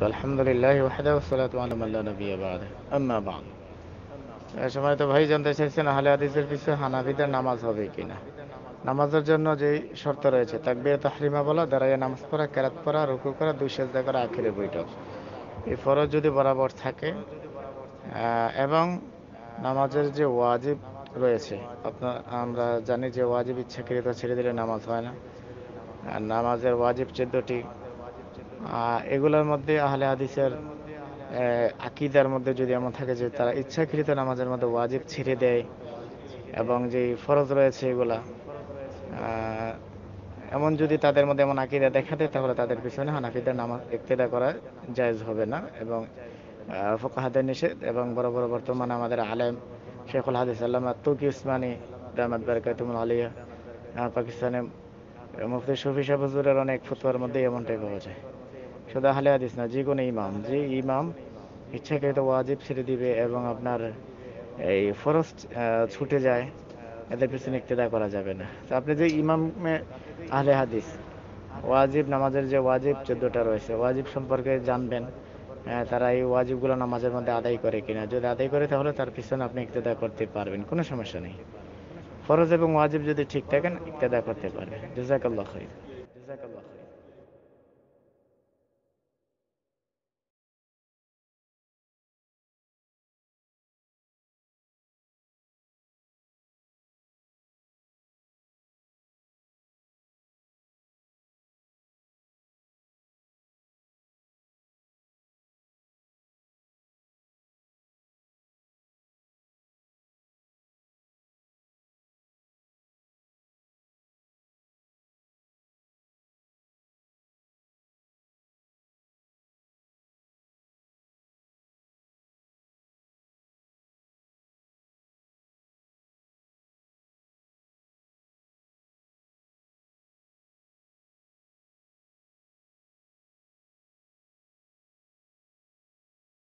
আম্মা বাদ সময় তো ভাই জানতে চাইছেন আহলে হাদিসের নামাজ হবে কিনা নামাজের জন্য যে শর্ত রয়েছে তাহরিমা বলা দাঁড়াইয়া নামাজ পড়া কেরাত পড়া রুকু করা দুই সেজদা করা আখিরে বৈঠক এই ফরজ যদি বরাবর থাকে এবং নামাজের যে ওয়াজিব রয়েছে আপনার আমরা জানি যে ওয়াজিব ইচ্ছাকৃত ছেড়ে দিলে নামাজ হয় না আর নামাজের ওয়াজিব চোদ্দটি এগুলোর মধ্যে আহলে হাদিসের আকিদার মধ্যে যদি এমন থাকে যে তারা ইচ্ছাকৃত নামাজের মধ্যে ওয়াজিব ছেড়ে দেয় এবং যে ফরজ রয়েছে এগুলা এমন যদি তাদের মধ্যে এমন আকিদা দেখা দেয় তাহলে তাদের পিছনে হানাফিদের নামাজ ইক্তেদা করা জায়জ হবে না এবং ফোকাহাদের নিষেধ এবং বড় বড় বর্তমানে আমাদের আলেম শেখুল হাদিস আল্লাহ তুকি উসমানী রহমদ বারকাতুমুল আলিয়া পাকিস্তানে মুফতি শফি সাহেব হুজুরের অনেক ফতোয়ার মধ্যে এমনটাই পাওয়া যায় শুধু আহলে হাদিস না যে কোনো ইমাম যে ইমাম ইচ্ছাকৃত ওয়াজিব ছেড়ে দিবে এবং আপনার এই ফরজ ছুটে যায় এদের পিছনে ইক্তেদা করা যাবে না তো আপনি যে ইমাম আহলে হাদিস ওয়াজিব নামাজের যে ওয়াজিব চোদ্দটা রয়েছে ওয়াজিব সম্পর্কে জানবেন তারা এই ওয়াজিবগুলো নামাজের মধ্যে আদায় করে কিনা যদি আদায় করে তাহলে তার পিছনে আপনি ইক্তেদা করতে পারবেন কোনো সমস্যা নেই ফরজ এবং ওয়াজিব যদি ঠিক থাকেন ইক্তেদা করতে পারবেন জাজাকাল্লাহ খাই জাজাকাল্লাহ